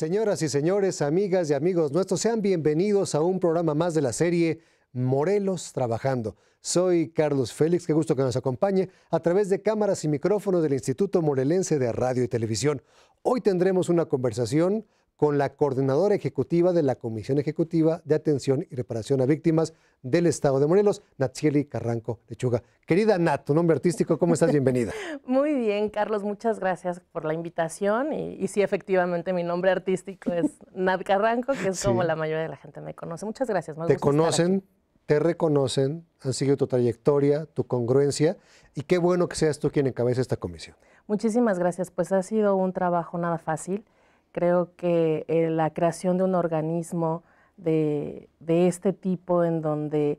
Señoras y señores, amigas y amigos nuestros, sean bienvenidos a un programa más de la serie Morelos Trabajando. Soy Carlos Félix, qué gusto que nos acompañe a través de cámaras y micrófonos del Instituto Morelense de Radio y Televisión. Hoy tendremos una conversación con la coordinadora ejecutiva de la Comisión Ejecutiva de Atención y Reparación a Víctimas del Estado de Morelos, Natsieli Carranco Lechuga. Querida Nat, tu nombre artístico, ¿cómo estás? Bienvenida. Muy bien, Carlos, muchas gracias por la invitación. Y, sí, efectivamente, mi nombre artístico es Nat Carranco, que es como la mayoría de la gente me conoce. Muchas gracias. Me te conocen, te reconocen, han seguido tu trayectoria, tu congruencia, y qué bueno que seas tú quien encabeza esta comisión. Muchísimas gracias, pues ha sido un trabajo nada fácil Creo que eh, la creación de un organismo de, este tipo en donde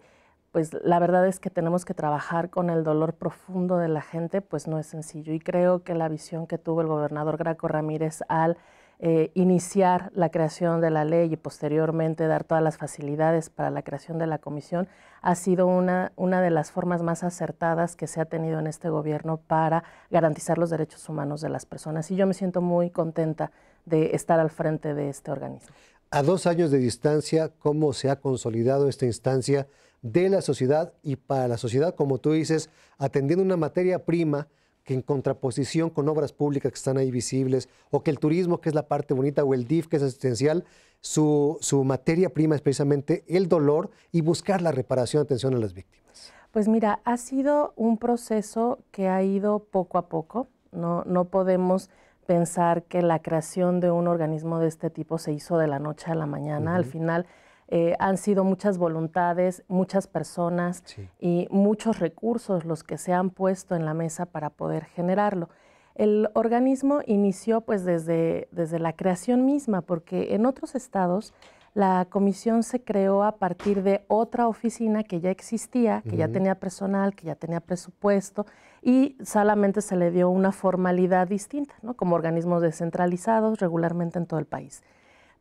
pues la verdad es que tenemos que trabajar con el dolor profundo de la gente, pues no es sencillo. Y creo que la visión que tuvo el gobernador Graco Ramírez al eh, iniciar la creación de la ley y posteriormente dar todas las facilidades para la creación de la comisión ha sido una de las formas más acertadas que se ha tenido en este gobierno para garantizar los derechos humanos de las personas. Y yo me siento muy contenta de estar al frente de este organismo. A dos años de distancia, ¿cómo se ha consolidado esta instancia de la sociedad y para la sociedad, como tú dices, atendiendo una materia prima que en contraposición con obras públicas que están ahí visibles, o que el turismo, que es la parte bonita, o el DIF, que es asistencial, su, materia prima es precisamente el dolor y buscar la reparación, atención a las víctimas. Pues mira, ha sido un proceso que ha ido poco a poco, no, no podemos pensar que la creación de un organismo de este tipo se hizo de la noche a la mañana. Al final eh, han sido muchas voluntades, muchas personas y muchos recursos los que se han puesto en la mesa para poder generarlo. El organismo inició pues desde, desde la creación misma, porque en otros estados la comisión se creó a partir de otra oficina que ya existía, que ya tenía personal, que ya tenía presupuesto, y solamente se le dio una formalidad distinta, ¿no? como organismos descentralizados regularmente en todo el país.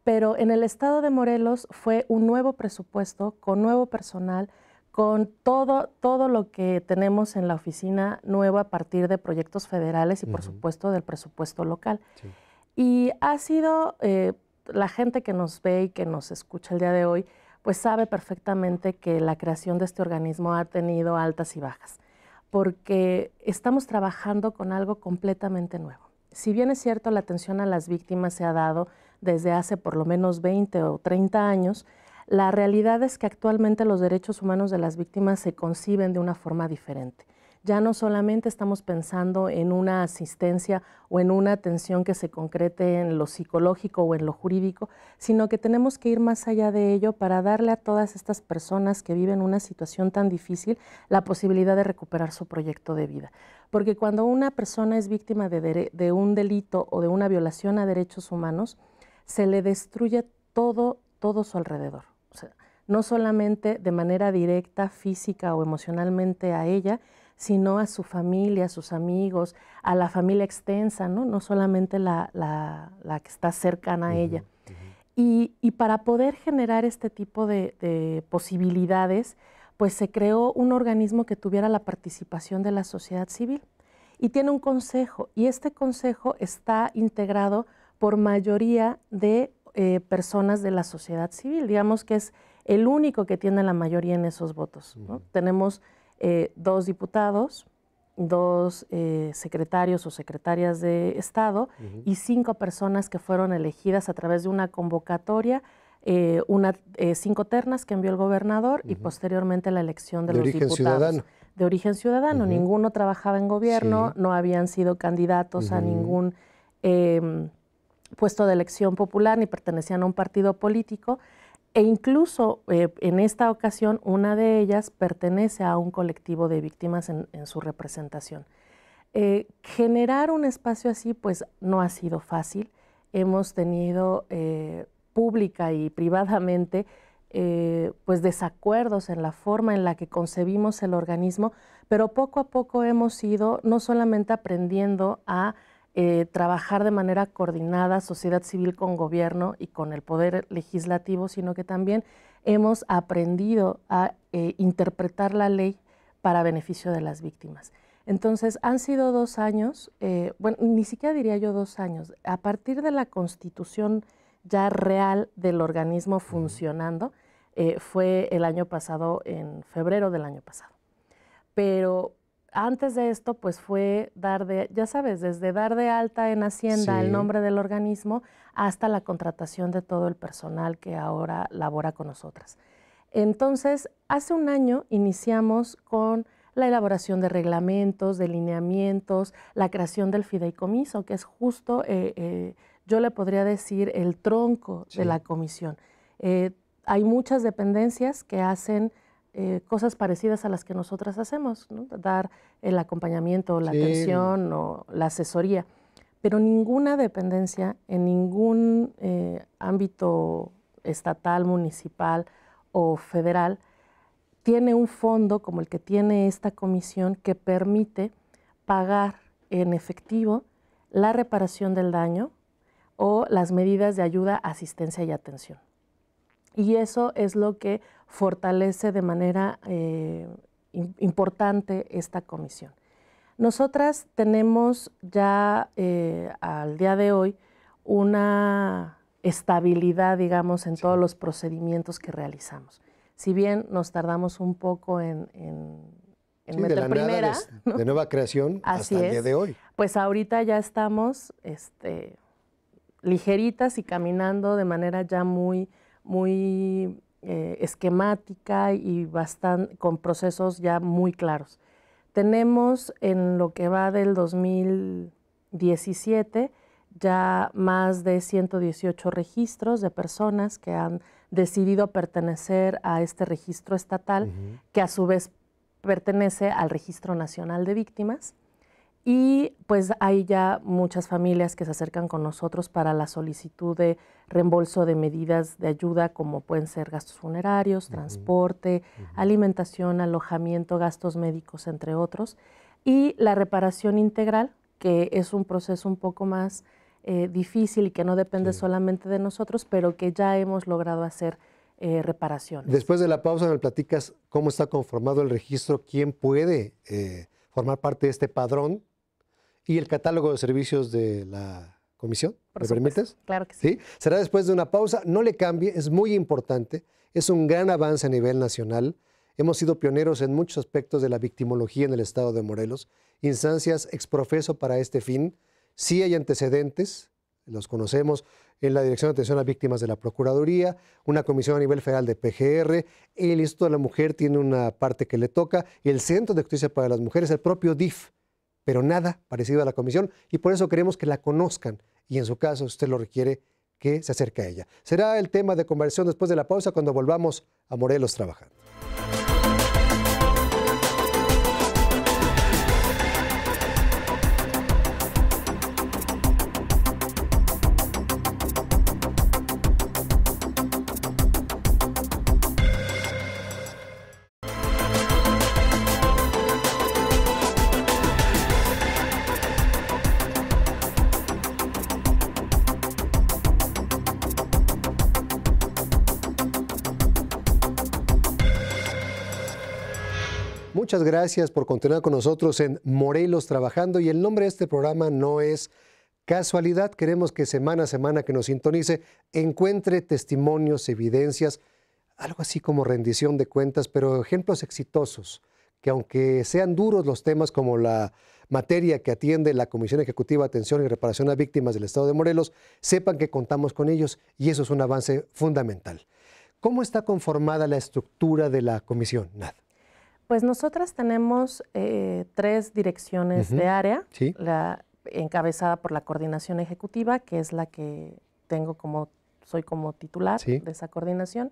Pero en el estado de Morelos fue un nuevo presupuesto, con nuevo personal, con todo, todo lo que tenemos en la oficina nueva a partir de proyectos federales y por supuesto del presupuesto local. Y ha sido eh, la gente que nos ve y que nos escucha el día de hoy, pues sabe perfectamente que la creación de este organismo ha tenido altas y bajas porque estamos trabajando con algo completamente nuevo. Si bien es cierto, la atención a las víctimas se ha dado desde hace por lo menos 20 o 30 años, la realidad es que actualmente los derechos humanos de las víctimas se conciben de una forma diferente ya no solamente estamos pensando en una asistencia o en una atención que se concrete en lo psicológico o en lo jurídico, sino que tenemos que ir más allá de ello para darle a todas estas personas que viven una situación tan difícil la posibilidad de recuperar su proyecto de vida. Porque cuando una persona es víctima de, un delito o de una violación a derechos humanos, se le destruye todo, todo su alrededor. no solamente de manera directa, física o emocionalmente a ella, sino a su familia, a sus amigos, a la familia extensa, no, no solamente la, que está cercana a ella. y, para poder generar este tipo de, posibilidades, pues se creó un organismo que tuviera la participación de la sociedad civil y tiene un consejo y este consejo está integrado por mayoría de eh, personas de la sociedad civil, digamos que es el único que tiene la mayoría en esos votos. Tenemos eh, dos diputados, dos eh, secretarios o secretarias de Estado y cinco personas que fueron elegidas a través de una convocatoria, eh, cinco ternas que envió el gobernador y posteriormente la elección de, los origen diputados. Ciudadano. De origen ciudadano. Ninguno trabajaba en gobierno, no habían sido candidatos a ningún em, puesto de elección popular ni pertenecían a un partido político e incluso eh, en esta ocasión una de ellas pertenece a un colectivo de víctimas en, su representación. Eh, generar un espacio así pues no ha sido fácil. Hemos tenido eh, pública y privadamente pues desacuerdos en la forma en la que concebimos el organismo, pero poco a poco hemos ido no solamente aprendiendo a eh, trabajar de manera coordinada sociedad civil con gobierno y con el poder legislativo, sino que también hemos aprendido a eh, interpretar la ley para beneficio de las víctimas. Entonces, han sido dos años, eh, bueno, ni siquiera diría yo dos años, a partir de la constitución ya real del organismo funcionando, fue el año pasado, en febrero del año pasado. Pero antes de esto, pues fue dar de, ya sabes, desde dar de alta en Hacienda el nombre del organismo hasta la contratación de todo el personal que ahora labora con nosotras. Entonces, hace un año iniciamos con la elaboración de reglamentos, de lineamientos, la creación del fideicomiso, que es justo, eh, eh, yo le podría decir, el tronco de la comisión. Eh, hay muchas dependencias que hacen eh, cosas parecidas a las que nosotras hacemos, dar el acompañamiento, la atención o la asesoría, pero ninguna dependencia en ningún eh, ámbito estatal, municipal o federal tiene un fondo como el que tiene esta comisión que permite pagar en efectivo la reparación del daño o las medidas de ayuda, asistencia y atención. Y eso es lo que fortalece de manera eh, importante esta comisión. Nosotras tenemos ya eh, al día de hoy una estabilidad, digamos, en todos los procedimientos que realizamos. Si bien nos tardamos un poco en, meter de primera, de, nueva creación hasta el día de hoy. Pues ahorita ya estamos este, ligeritas y caminando de manera ya muy, muy eh, esquemática y con procesos ya muy claros. Tenemos en lo que va del 2017 ya más de 118 registros de personas que han decidido pertenecer a este registro estatal, que a su vez pertenece al Registro Nacional de Víctimas. Y pues hay ya muchas familias que se acercan con nosotros para la solicitud de reembolso de medidas de ayuda como pueden ser gastos funerarios, transporte, alimentación, alojamiento, gastos médicos, entre otros. Y la reparación integral, que es un proceso un poco más eh, difícil y que no depende solamente de nosotros, pero que ya hemos logrado hacer eh, reparación. Después de la pausa me platicas cómo está conformado el registro, quién puede eh, formar parte de este padrón y el catálogo de servicios de la comisión. ¿Me permites? Claro que sí. sí. Será después de una pausa. No le cambie, es muy importante. Es un gran avance a nivel nacional. Hemos sido pioneros en muchos aspectos de la victimología en el estado de Morelos. Instancias exprofeso para este fin. Sí hay antecedentes, los conocemos en la Dirección de Atención a Víctimas de la Procuraduría, una comisión a nivel federal de PGR, el Instituto de la Mujer tiene una parte que le toca, y el Centro de Justicia para las Mujeres, el propio DIF pero nada parecido a la comisión y por eso queremos que la conozcan y en su caso, usted lo requiere, que se acerque a ella. Será el tema de conversión después de la pausa cuando volvamos a Morelos trabajando. muchas gracias por continuar con nosotros en Morelos Trabajando y el nombre de este programa no es casualidad. Queremos que semana a semana que nos sintonice encuentre testimonios, evidencias, algo así como rendición de cuentas, pero ejemplos exitosos que aunque sean duros los temas como la materia que atiende la Comisión Ejecutiva de Atención y Reparación a Víctimas del Estado de Morelos, sepan que contamos con ellos y eso es un avance fundamental. ¿Cómo está conformada la estructura de la comisión? Nada. Pues nosotras tenemos eh, tres direcciones de área, la encabezada por la coordinación ejecutiva, que es la que tengo como, soy como titular de esa coordinación.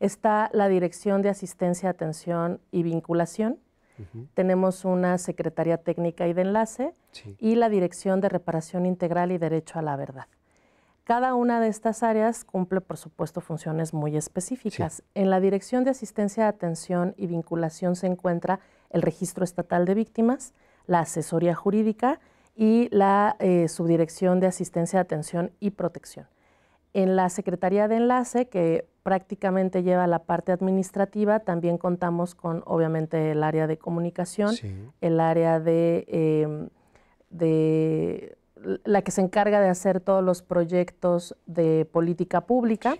Está la dirección de asistencia, atención y vinculación. Tenemos una Secretaría Técnica y de Enlace y la Dirección de Reparación Integral y Derecho a la Verdad. Cada una de estas áreas cumple, por supuesto, funciones muy específicas. En la Dirección de Asistencia, Atención y Vinculación se encuentra el Registro Estatal de Víctimas, la Asesoría Jurídica y la eh, Subdirección de Asistencia, Atención y Protección. En la Secretaría de Enlace, que prácticamente lleva la parte administrativa, también contamos con, obviamente, el área de comunicación, el área de em, la que se encarga de hacer todos los proyectos de política pública.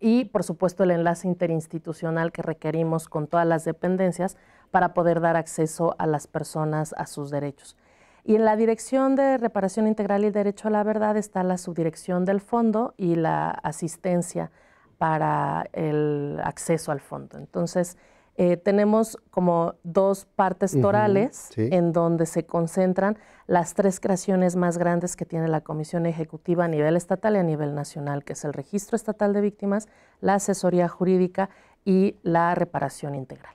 Y, por supuesto, el enlace interinstitucional que requerimos con todas las dependencias para poder dar acceso a las personas a sus derechos. Y en la Dirección de Reparación Integral y Derecho a la Verdad está la subdirección del fondo y la asistencia para el acceso al fondo. Entonces, eh, tenemos como dos partes torales en donde se concentran las tres creaciones más grandes que tiene la Comisión Ejecutiva a nivel estatal y a nivel nacional, que es el Registro Estatal de Víctimas, la asesoría jurídica y la reparación integral,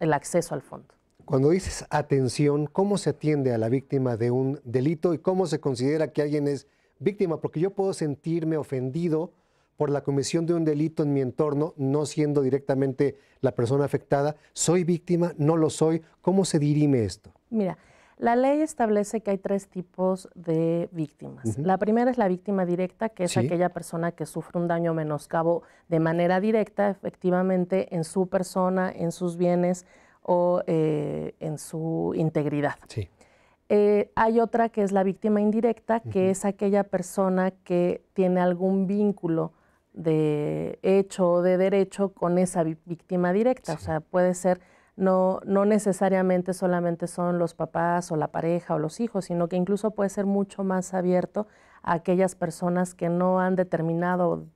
el acceso al fondo. Cuando dices atención, ¿cómo se atiende a la víctima de un delito y cómo se considera que alguien es víctima? Porque yo puedo sentirme ofendido por la comisión de un delito en mi entorno, no siendo directamente la persona afectada? ¿Soy víctima? ¿No lo soy? ¿Cómo se dirime esto? Mira, la ley establece que hay tres tipos de víctimas. La primera es la víctima directa, que es aquella persona que sufre un daño menoscabo de manera directa, efectivamente, en su persona, en sus bienes o eh, en su integridad. Eh, hay otra que es la víctima indirecta, que es aquella persona que tiene algún vínculo de hecho o de derecho con esa víctima directa. O sea, puede ser, no, no necesariamente solamente son los papás o la pareja o los hijos, sino que incluso puede ser mucho más abierto a aquellas personas que no han determinado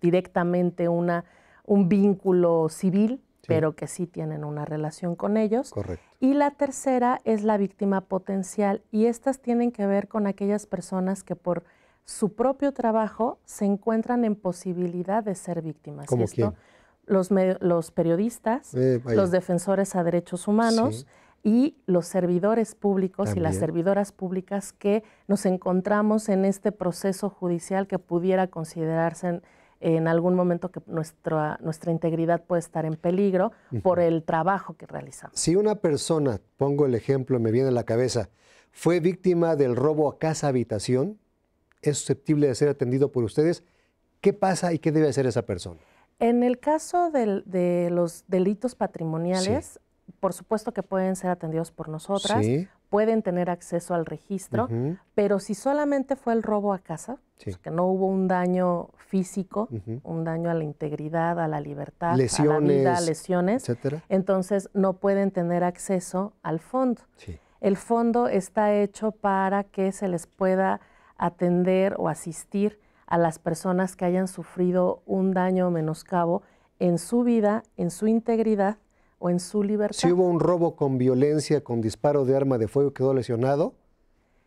directamente una, un vínculo civil, pero que sí tienen una relación con ellos. Correcto. Y la tercera es la víctima potencial, y estas tienen que ver con aquellas personas que por su propio trabajo se encuentran en posibilidad de ser víctimas. ¿Cómo Los, periodistas, eh, los defensores a derechos humanos. y los servidores públicos y las servidoras públicas que nos encontramos en este proceso judicial que pudiera considerarse en, algún momento que nuestra, integridad puede estar en peligro por el trabajo que realizamos. Si una persona, pongo el ejemplo, me viene a la cabeza, fue víctima del robo a casa habitación, es susceptible de ser atendido por ustedes. ¿Qué pasa y qué debe hacer esa persona? En el caso de los delitos patrimoniales, por supuesto que pueden ser atendidos por nosotras, pueden tener acceso al registro, pero si solamente fue el robo a casa, que no hubo un daño físico, un daño a la integridad, a la libertad, a la vida, lesiones, etcétera. entonces no pueden tener acceso al fondo. El fondo está hecho para que se les pueda atender o asistir a las personas que hayan sufrido un daño menoscabo en su vida, en su integridad o en su libertad. Si hubo un robo con violencia, con disparo de arma de fuego, quedó lesionado,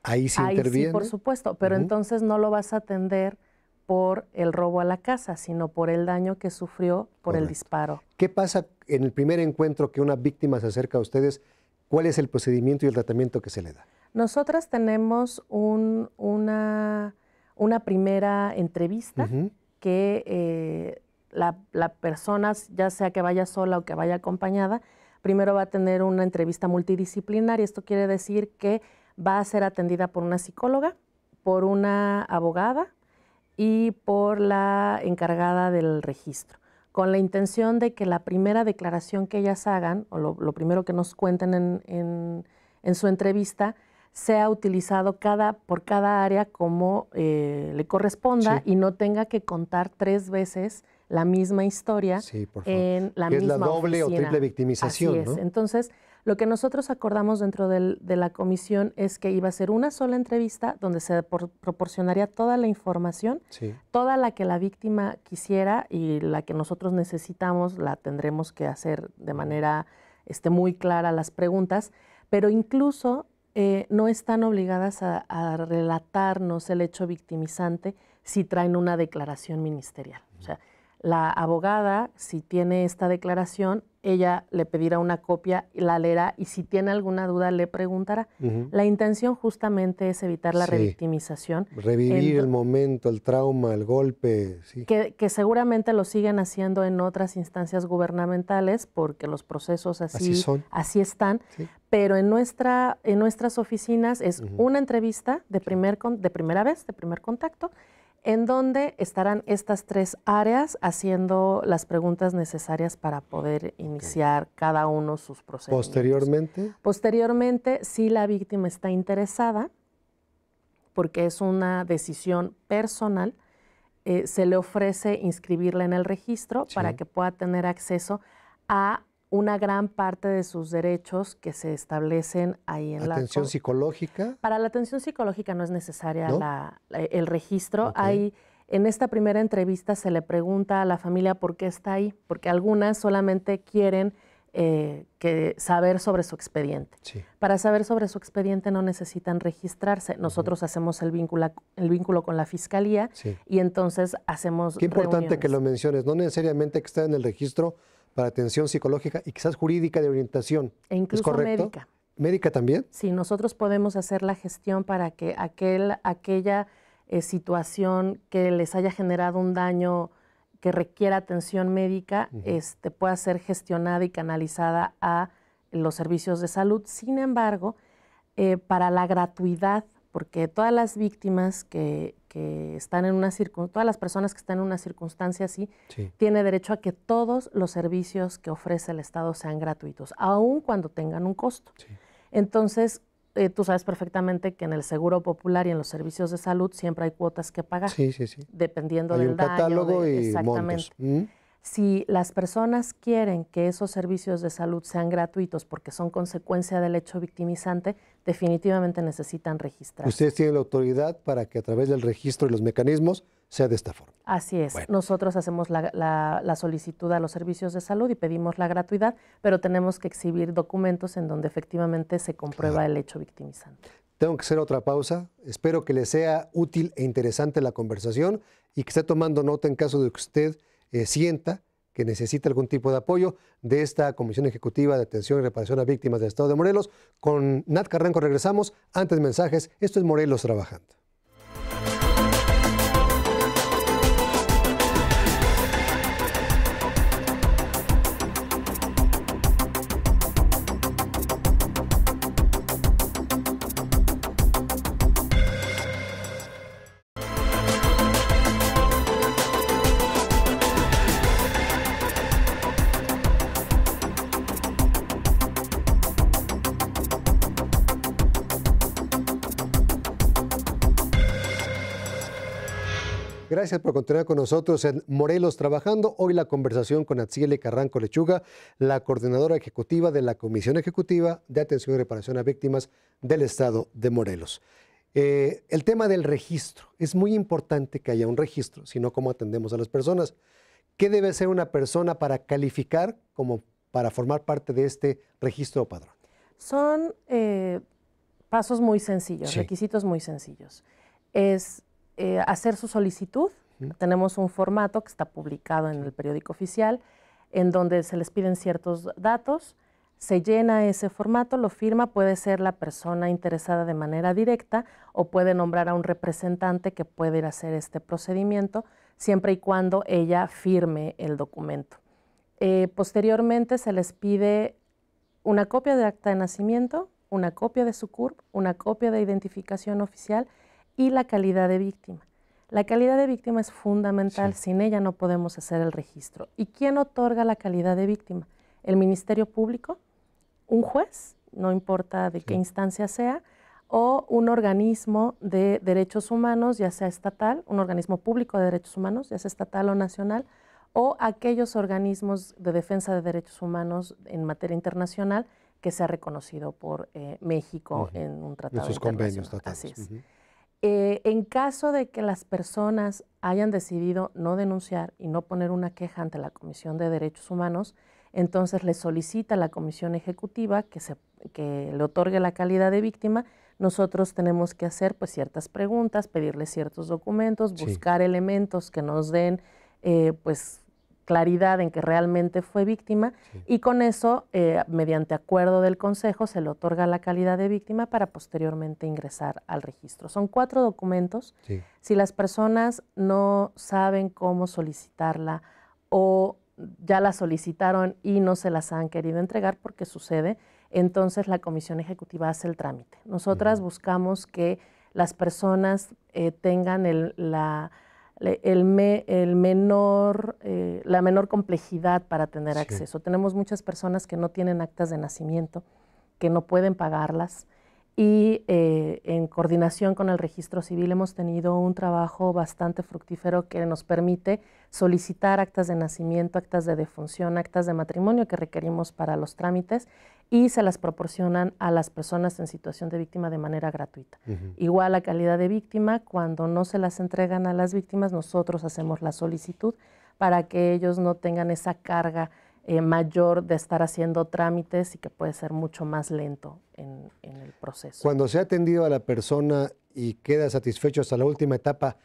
ahí se ahí interviene. Sí, por supuesto, pero entonces no lo vas a atender por el robo a la casa, sino por el daño que sufrió por el disparo. ¿Qué pasa en el primer encuentro que una víctima se acerca a ustedes? ¿Cuál es el procedimiento y el tratamiento que se le da? Nosotras tenemos una, primera entrevista que eh, la, persona, ya sea que vaya sola o que vaya acompañada, primero va a tener una entrevista multidisciplinaria. Esto quiere decir que va a ser atendida por una psicóloga, por una abogada y por la encargada del registro, con la intención de que la primera declaración que ellas hagan, o lo, primero que nos cuenten en su entrevista, sea utilizado cada, por cada área como eh, le corresponda y no tenga que contar tres veces la misma historia en la misma misma Es la doble o triple victimización. Entonces, lo que nosotros acordamos dentro de la comisión es que iba a ser una sola entrevista donde se proporcionaría toda la información, toda la que la víctima quisiera y la que nosotros necesitamos la tendremos que hacer de manera este, muy clara las preguntas, pero incluso eh, no están obligadas a, relatarnos el hecho victimizante si traen una declaración ministerial la abogada, si tiene esta declaración, ella le pedirá una copia, la leerá y si tiene alguna duda le preguntará. La intención justamente es evitar la revictimización. Revivir el momento, el trauma, el golpe. Que, seguramente lo siguen haciendo en otras instancias gubernamentales porque los procesos así, son. así están. Pero en, nuestra, en nuestras oficinas es una entrevista de, primer, de primera vez, de primer contacto en dónde estarán estas tres áreas haciendo las preguntas necesarias para poder iniciar cada uno sus procesos? Posteriormente. Posteriormente, si la víctima está interesada, porque es una decisión personal, eh, se le ofrece inscribirla en el registro para que pueda tener acceso a una gran parte de sus derechos que se establecen ahí en la... ¿Atención psicológica? Para la atención psicológica no es necesaria el registro. en esta primera entrevista se le pregunta a la familia por qué está ahí, porque algunas solamente quieren eh, que saber sobre su expediente. Para saber sobre su expediente no necesitan registrarse. Nosotros hacemos el, vínculo el vínculo con la fiscalía y entonces hacemos... Qué importante que lo menciones, no necesariamente que esté en el registro para atención psicológica y quizás jurídica de orientación. E incluso médica. ¿Médica también? Sí, nosotros podemos hacer la gestión para que aquel, aquella eh, situación que les haya generado un daño que requiera atención médica este, pueda ser gestionada y canalizada a los servicios de salud. Sin embargo, eh, para la gratuidad, porque todas las víctimas que que están en una circunstancia, todas las personas que están en una circunstancia así, tiene derecho a que todos los servicios que ofrece el Estado sean gratuitos, aun cuando tengan un costo. Entonces, eh, tú sabes perfectamente que en el Seguro Popular y en los servicios de salud siempre hay cuotas que pagar. Sí, sí, sí. Dependiendo del Catálogo y exactamente. Si las personas quieren que esos servicios de salud sean gratuitos porque son consecuencia del hecho victimizante, definitivamente necesitan registrar. Ustedes tienen la autoridad para que a través del registro y los mecanismos sea de esta forma. Así es. Nosotros hacemos la, solicitud a los servicios de salud y pedimos la gratuidad, pero tenemos que exhibir documentos en donde efectivamente se comprueba el hecho victimizante. Tengo que hacer otra pausa. Espero que les sea útil e interesante la conversación y que esté tomando nota en caso de que usted eh, sienta que necesita algún tipo de apoyo de esta Comisión Ejecutiva de Atención y Reparación a Víctimas del Estado de Morelos. Con Nat Carranco regresamos. Antes mensajes, esto es Morelos Trabajando. Gracias por continuar con nosotros en Morelos Trabajando. Hoy la conversación con Atsiele Carranco Lechuga, la coordinadora ejecutiva de la Comisión Ejecutiva de Atención y Reparación a Víctimas del Estado de Morelos. Eh, el tema del registro. Es muy importante que haya un registro, sino cómo atendemos a las personas. ¿Qué debe ser una persona para calificar como para formar parte de este registro o padrón? Son eh, pasos muy sencillos, requisitos muy sencillos. Es eh, hacer su solicitud. Tenemos un formato que está publicado en el periódico oficial, en donde se les piden ciertos datos, se llena ese formato, lo firma, puede ser la persona interesada de manera directa o puede nombrar a un representante que puede ir a hacer este procedimiento, siempre y cuando ella firme el documento. Eh, posteriormente se les pide una copia de acta de nacimiento, una copia de su CURP, una copia de identificación oficial y la calidad de víctima. La calidad de víctima es fundamental, sin ella no podemos hacer el registro. ¿Y quién otorga la calidad de víctima? ¿El Ministerio Público? ¿Un juez? No importa de qué instancia sea, o un organismo de derechos humanos, ya sea estatal, un organismo público de derechos humanos, ya sea estatal o nacional, o aquellos organismos de defensa de derechos humanos en materia internacional que sea reconocido por eh, México en un tratado. En sus convenios Así es. Eh, en caso de que las personas hayan decidido no denunciar y no poner una queja ante la Comisión de Derechos Humanos, entonces le solicita a la Comisión Ejecutiva que, se, le otorgue la calidad de víctima. Nosotros tenemos que hacer pues, ciertas preguntas, pedirle ciertos documentos, buscar elementos que nos den eh, pues, claridad en que realmente fue víctima y con eso, eh, mediante acuerdo del Consejo, se le otorga la calidad de víctima para posteriormente ingresar al registro. Son cuatro documentos. Si las personas no saben cómo solicitarla o ya la solicitaron y no se las han querido entregar porque sucede, entonces la Comisión Ejecutiva hace el trámite. Nosotras buscamos que las personas eh, tengan la el, me, el menor, eh, la menor complejidad para tener acceso. Tenemos muchas personas que no tienen actas de nacimiento, que no pueden pagarlas, y eh, en coordinación con el registro civil hemos tenido un trabajo bastante fructífero que nos permite solicitar actas de nacimiento, actas de defunción, actas de matrimonio que requerimos para los trámites y se las proporcionan a las personas en situación de víctima de manera gratuita. Igual a calidad de víctima, cuando no se las entregan a las víctimas, nosotros hacemos la solicitud para que ellos no tengan esa carga eh, mayor de estar haciendo trámites y que puede ser mucho más lento en, el proceso. Cuando se ha atendido a la persona y queda satisfecho hasta la última etapa,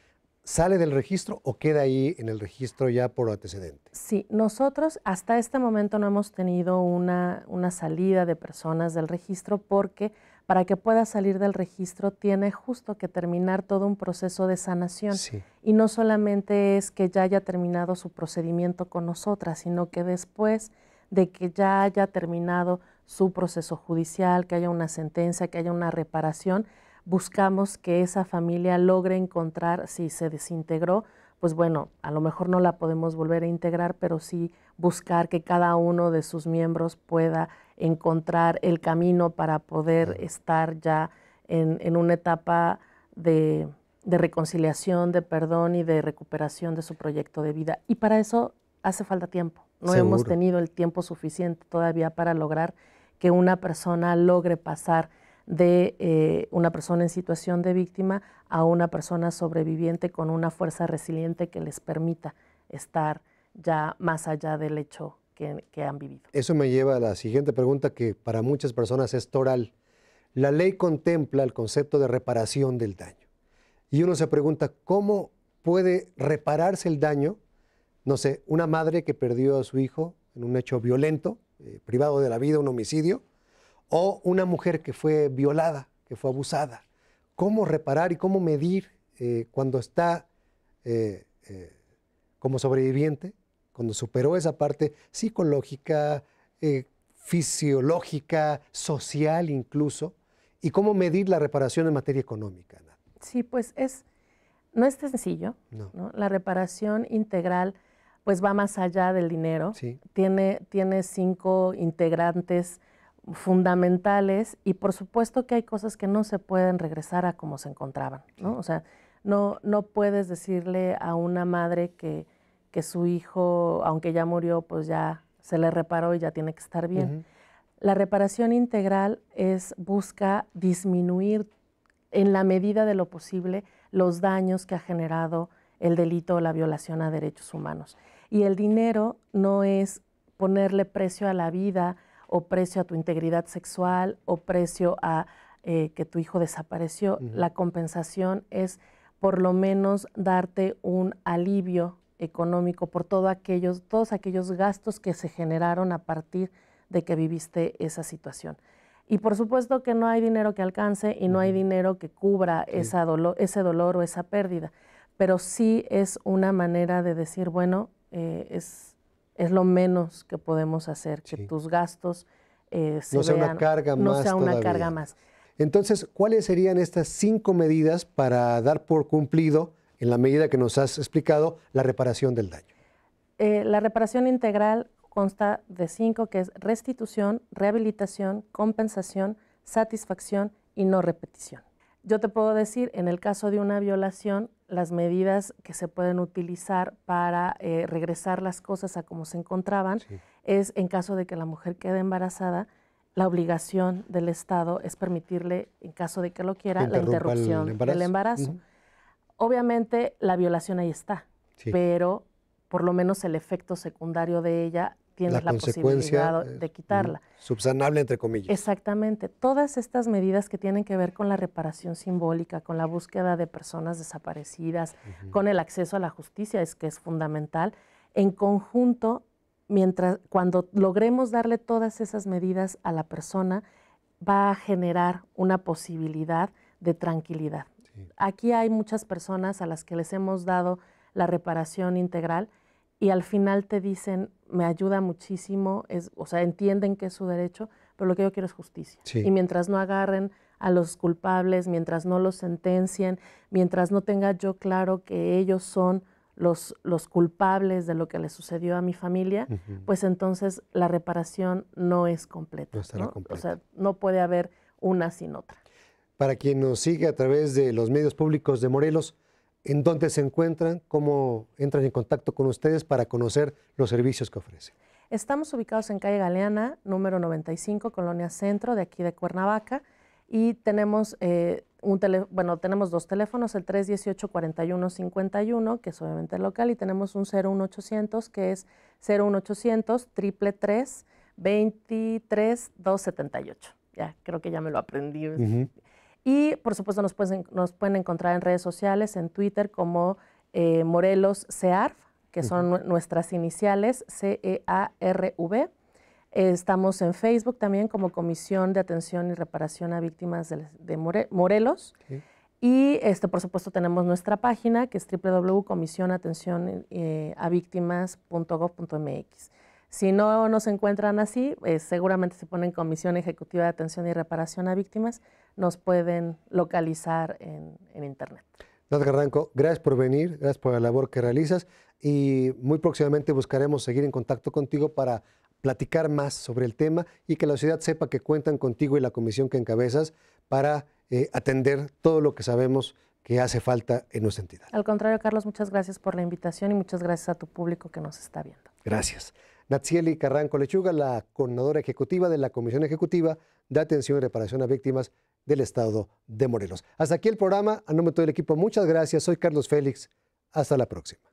¿Sale del registro o queda ahí en el registro ya por antecedente? Sí, nosotros hasta este momento no hemos tenido una salida de personas del registro porque para que pueda salir del registro tiene justo que terminar todo un proceso de sanación. Y no solamente es que ya haya terminado su procedimiento con nosotras, sino que después de que ya haya terminado su proceso judicial, que haya una sentencia, que haya una reparación, buscamos que esa familia logre encontrar si se desintegró, pues bueno, a lo mejor no la podemos volver a integrar, pero sí buscar que cada uno de sus miembros pueda encontrar el camino para poder estar ya en, una etapa de, reconciliación, de perdón y de recuperación de su proyecto de vida. Y para eso hace falta tiempo. No hemos tenido el tiempo suficiente todavía para lograr que una persona logre pasar de eh, una persona en situación de víctima a una persona sobreviviente con una fuerza resiliente que les permita estar ya más allá del hecho que, han vivido. Eso me lleva a la siguiente pregunta que para muchas personas es toral. La ley contempla el concepto de reparación del daño. Y uno se pregunta, ¿cómo puede repararse el daño? No sé, una madre que perdió a su hijo en un hecho violento, eh, privado de la vida, un homicidio, o una mujer que fue violada, que fue abusada. ¿Cómo reparar y cómo medir eh, cuando está eh, como sobreviviente cuando superó esa parte psicológica, eh, fisiológica, social incluso, y cómo medir la reparación en materia económica. Sí, pues es, no es sencillo. La reparación integral pues va más allá del dinero. Tiene, tiene cinco integrantes fundamentales y por supuesto que hay cosas que no se pueden regresar a como se encontraban. O sea, no, no puedes decirle a una madre que que su hijo, aunque ya murió, pues ya se le reparó y ya tiene que estar bien. La reparación integral es busca disminuir en la medida de lo posible los daños que ha generado el delito o la violación a derechos humanos. Y el dinero no es ponerle precio a la vida o precio a tu integridad sexual o precio a eh, que tu hijo desapareció. La compensación es por lo menos darte un alivio económico, por aquellos, todos aquellos gastos que se generaron a partir de que viviste esa situación. Y por supuesto que no hay dinero que alcance y no hay dinero que cubra esa ese dolor o esa pérdida, pero sí es una manera de decir, bueno, eh, es, lo menos que podemos hacer, que tus gastos eh, no sea una carga más carga más. Entonces, ¿cuáles serían estas cinco medidas para dar por cumplido en la medida que nos has explicado, la reparación del daño? Eh, la reparación integral consta de cinco, que es restitución, rehabilitación, compensación, satisfacción y no repetición. Yo te puedo decir, en el caso de una violación, las medidas que se pueden utilizar para eh, regresar las cosas a como se encontraban es, en caso de que la mujer quede embarazada, la obligación del Estado es permitirle, en caso de que lo quiera, la interrupción del embarazo. Obviamente la violación ahí está, pero por lo menos el efecto secundario de ella tiene la, posibilidad de eh, quitarla. Subsanable, entre comillas. Exactamente. Todas estas medidas que tienen que ver con la reparación simbólica, con la búsqueda de personas desaparecidas, con el acceso a la justicia, es que es fundamental, en conjunto, mientras, cuando logremos darle todas esas medidas a la persona, va a generar una posibilidad de tranquilidad, Aquí hay muchas personas a las que les hemos dado la reparación integral y al final te dicen, me ayuda muchísimo, es, o sea, entienden que es su derecho, pero lo que yo quiero es justicia. Y mientras no agarren a los culpables, mientras no los sentencien, mientras no tenga yo claro que ellos son los, los culpables de lo que le sucedió a mi familia, pues entonces la reparación no es completa. No, completa. O sea, no puede haber una sin otra para quien nos sigue a través de los medios públicos de Morelos, en dónde se encuentran, cómo entran en contacto con ustedes para conocer los servicios que ofrecen. Estamos ubicados en calle Galeana, número 95, Colonia Centro, de aquí de Cuernavaca, y tenemos, eh, un tele, bueno, tenemos dos teléfonos, el 318-4151, que es obviamente el local, y tenemos un 01800, que es 01800 333 23278. Ya, creo que ya me lo aprendí. Y por supuesto nos pueden, encontrar en redes sociales, en Twitter como eh, Morelos CEARV, que son nuestras iniciales, C-E-A-R-V. estamos en Facebook también como Comisión de Atención y Reparación a Víctimas de, Morelos. Y este, por supuesto tenemos nuestra página que es www.comisionatencionavictimas.gov.mx. Eh, si no nos encuentran así, eh, seguramente se ponen Comisión Ejecutiva de Atención y Reparación a Víctimas, nos pueden localizar en, Internet. Nat Garranco, gracias por venir, gracias por la labor que realizas y muy próximamente buscaremos seguir en contacto contigo para platicar más sobre el tema y que la ciudad sepa que cuentan contigo y la comisión que encabezas para eh, atender todo lo que sabemos que hace falta en nuestra entidad. Al contrario, Carlos, muchas gracias por la invitación y muchas gracias a tu público que nos está viendo. Gracias. Natsieli Carranco Lechuga, la coordinadora ejecutiva de la Comisión Ejecutiva de Atención y Reparación a Víctimas del Estado de Morelos. Hasta aquí el programa. A nombre de todo el equipo, muchas gracias. Soy Carlos Félix. Hasta la próxima.